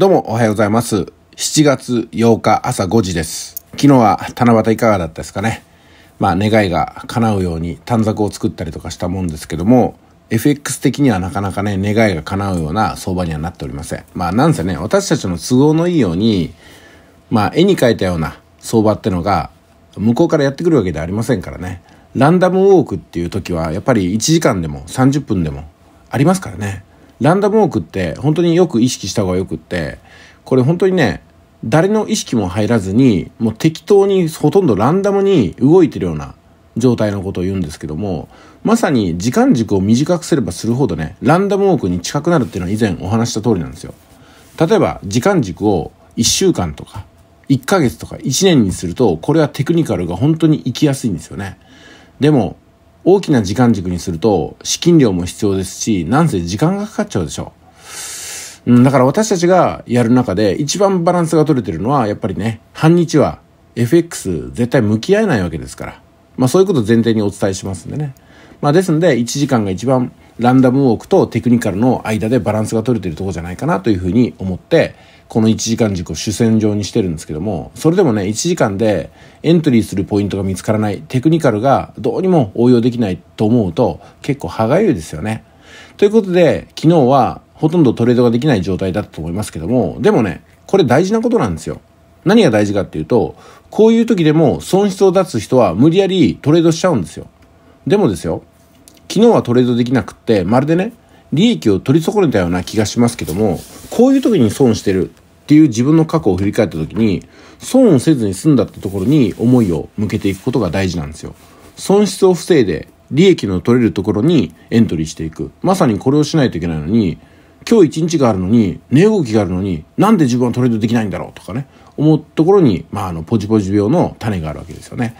どうもおはようございます。7月8日朝5時です。昨日は七夕いかがだったですかね。まあ願いが叶うように短冊を作ったりとかしたもんですけども、FX 的にはなかなかね、願いが叶うような相場にはなっておりません。まあなんせね、私たちの都合のいいように、まあ絵に描いたような相場ってのが向こうからやってくるわけではありませんからね。ランダムウォークっていう時はやっぱり1時間でも30分でもありますからね。ランダムウォークって本当によく意識した方がよくってこれ本当にね誰の意識も入らずにもう適当にほとんどランダムに動いてるような状態のことを言うんですけどもまさに時間軸を短くすればするほどねランダムウォークに近くなるっていうのは以前お話した通りなんですよ例えば時間軸を1週間とか1ヶ月とか1年にするとこれはテクニカルが本当に行きやすいんですよねでも大きな時間軸にすると資金量も必要ですし、なんせ時間がかかっちゃうでしょう。うん、だから私たちがやる中で一番バランスが取れてるのはやっぱりね、半日は FX 絶対向き合えないわけですから。まあそういうこと前提にお伝えしますんでね。まあですんで1時間が一番ランダムウォークとテクニカルの間でバランスが取れてるとこじゃないかなというふうに思って、この1時間軸を主戦場にしてるんですけども、それでもね、1時間でエントリーするポイントが見つからない、テクニカルがどうにも応用できないと思うと、結構歯がゆいですよね。ということで、昨日はほとんどトレードができない状態だったと思いますけども、でもね、これ大事なことなんですよ。何が大事かっていうと、こういう時でも損失を出す人は無理やりトレードしちゃうんですよ。でもですよ、昨日はトレードできなくって、まるでね、利益を取り損ねたような気がしますけども、こういう時に損してるっていう自分の過去を振り返った時に、損をせずに済んだってところに思いを向けていくことが大事なんですよ。損失を防いで、利益の取れるところにエントリーしていく。まさにこれをしないといけないのに、今日一日があるのに、値動きがあるのに、なんで自分はトレードできないんだろうとかね、思うところに、まあ、あの、ポジポジ病の種があるわけですよね。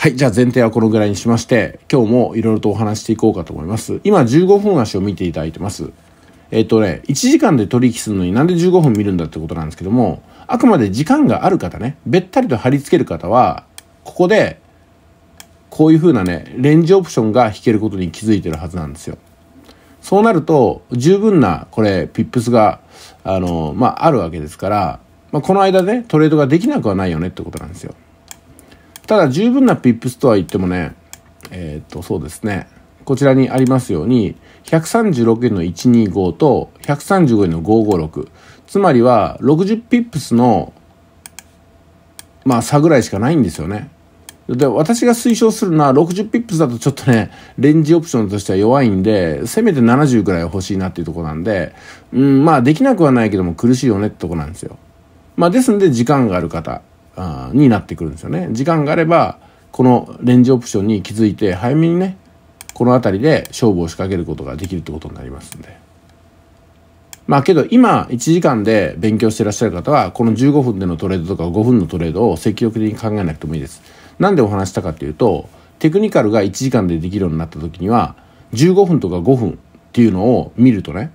はい、じゃあ前提はこのぐらいにしまして、今日もいろいろとお話していこうかと思います。今15分足を見ていただいてます。えっ、とね、1時間で取引するのになんで15分見るんだってことなんですけども、あくまで時間がある方ね、べったりと貼り付ける方は、ここで、こういう風なね、レンジオプションが引けることに気づいてるはずなんですよ。そうなると、十分な、これ、ピップスが、あの、まあ、あるわけですから、まあ、この間ね、トレードができなくはないよねってことなんですよ。ただ十分なピップスとは言ってもね、えっ、と、そうですね。こちらにありますように、136円の125と135円の556。つまりは60ピップスの、まあ差ぐらいしかないんですよね。で、私が推奨するのは60ピップスだとちょっとね、レンジオプションとしては弱いんで、せめて70ぐらい欲しいなっていうとこなんで、うん、まあできなくはないけども苦しいよねってとこなんですよ。まあですんで時間がある方、あになってくるんですよね時間があればこのレンジオプションに気づいて早めにねこの辺りで勝負を仕掛けることができるってことになりますんでまあけど今1時間で勉強してらっしゃる方はこの15分でのトレードとか5分のトレードを積極的に考えなくてもいいです何でお話したかっていうとテクニカルが1時間でできるようになった時には15分とか5分っていうのを見るとね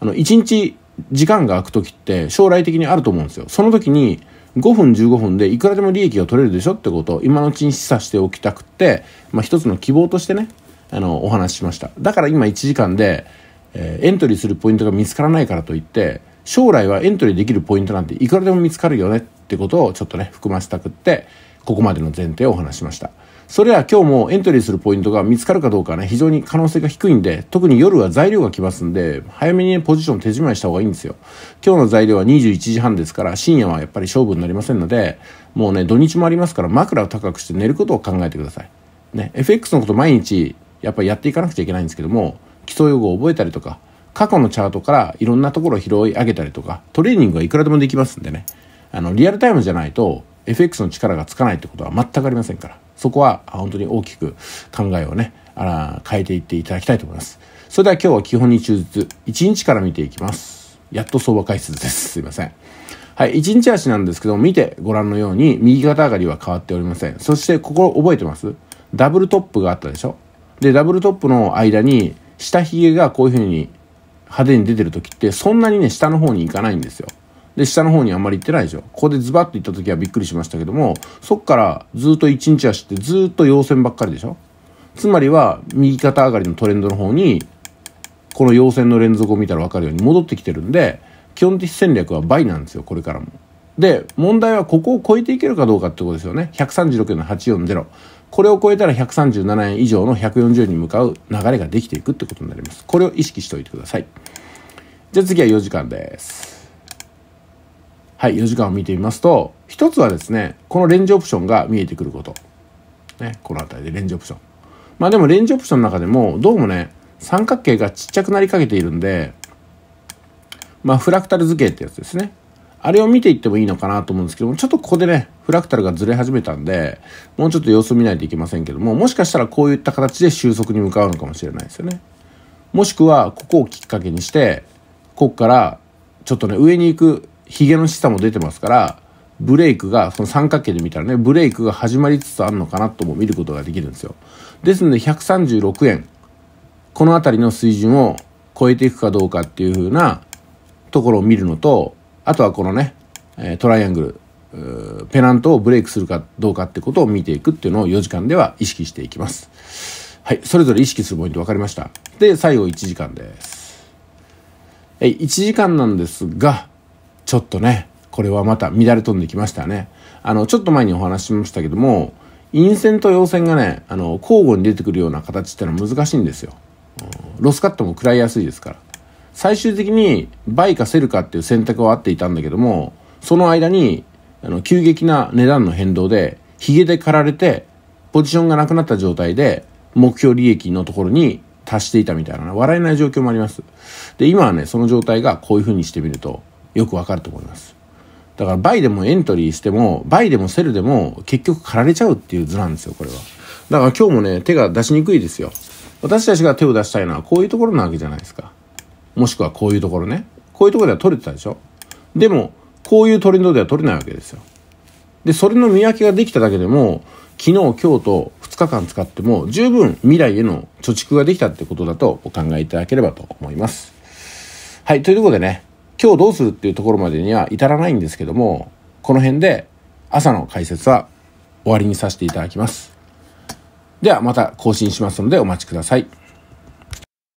あの1日時間が空く時って将来的にあると思うんですよその時に5分15分でいくらでも利益が取れるでしょってことを今のうちに示唆しておきたくて、まあ、一つの希望としてねあのお話ししましただから今1時間で、えー、エントリーするポイントが見つからないからといって将来はエントリーできるポイントなんていくらでも見つかるよねってことをちょっとね含ませたくってここまでの前提をお話しました。それは今日もエントリーするポイントが見つかるかどうかね、非常に可能性が低いんで、特に夜は材料が来ますんで、早めに、ポジション手締まいした方がいいんですよ。今日の材料は21時半ですから、深夜はやっぱり勝負になりませんので、もうね、土日もありますから枕を高くして寝ることを考えてください。ね、FX のこと毎日やっぱりやっていかなくちゃいけないんですけども、基礎用語を覚えたりとか、過去のチャートからいろんなところを拾い上げたりとか、トレーニングはいくらでもできますんでね、あの、リアルタイムじゃないと、FX の力がつかないってことは全くありませんから。そこは本当に大きく考えをねあら変えていっていただきたいと思いますそれでは今日は基本に忠実1日から見ていきますやっと相場解説ですすいませんはい、1日足なんですけど見てご覧のように右肩上がりは変わっておりませんそしてここ覚えてますダブルトップがあったでしょでダブルトップの間に下髭がこういうふうに派手に出てる時ってそんなにね下の方に行かないんですよで、下の方にあんまり行ってないでしょ。ここでズバッと行った時はびっくりしましたけども、そっからずっと1日足ってずっと陽線ばっかりでしょ。つまりは、右肩上がりのトレンドの方に、この陽線の連続を見たらわかるように戻ってきてるんで、基本的戦略は倍なんですよ、これからも。で、問題はここを超えていけるかどうかってことですよね。136円の840。これを超えたら137円以上の140円に向かう流れができていくってことになります。これを意識しておいてください。じゃあ次は4時間です。はい、4時間を見てみますと、一つはですね、このレンジオプションが見えてくること。ね、この辺りでレンジオプション。まあでもレンジオプションの中でも、どうもね、三角形がちっちゃくなりかけているんで、まあフラクタル図形ってやつですね。あれを見ていってもいいのかなと思うんですけども、ちょっとここでね、フラクタルがずれ始めたんで、もうちょっと様子見ないといけませんけども、もしかしたらこういった形で収束に向かうのかもしれないですよね。もしくは、ここをきっかけにして、こっから、ちょっとね、上に行くヒゲの示唆も出てますから、ブレイクが、その三角形で見たらね、ブレイクが始まりつつあるのかなとも見ることができるんですよ。ですので、136円、この辺りの水準を超えていくかどうかっていう風なところを見るのと、あとはこのね、トライアングル、ペナントをブレイクするかどうかってことを見ていくっていうのを4時間では意識していきます。はい、それぞれ意識するポイント分かりました。で、最後1時間です。1時間なんですが、ちょっとね、これはまた乱れ飛んできましたね。あの、ちょっと前にお話ししましたけども、陰線と陽線がね、あの、交互に出てくるような形ってのは難しいんですよ。ロスカットも食らいやすいですから。最終的に、倍かセルかっていう選択は合っていたんだけども、その間に、あの、急激な値段の変動で、ヒゲで刈られて、ポジションがなくなった状態で、目標利益のところに達していたみたいな、笑えない状況もあります。で、今はね、その状態がこういう風にしてみると、よくわかると思いますだからバイでもエントリーしてもバイでもセルでも結局借られちゃうっていう図なんですよこれはだから今日もね手が出しにくいですよ私たちが手を出したいのはこういうところなわけじゃないですかもしくはこういうところねこういうところでは取れてたでしょでもこういうトレンドでは取れないわけですよでそれの見分けができただけでも昨日今日と2日間使っても十分未来への貯蓄ができたってことだとお考えいただければと思いますはいというところでね今日どうするっていうところまでには至らないんですけども、この辺で朝の解説は終わりにさせていただきます。ではまた更新しますのでお待ちください。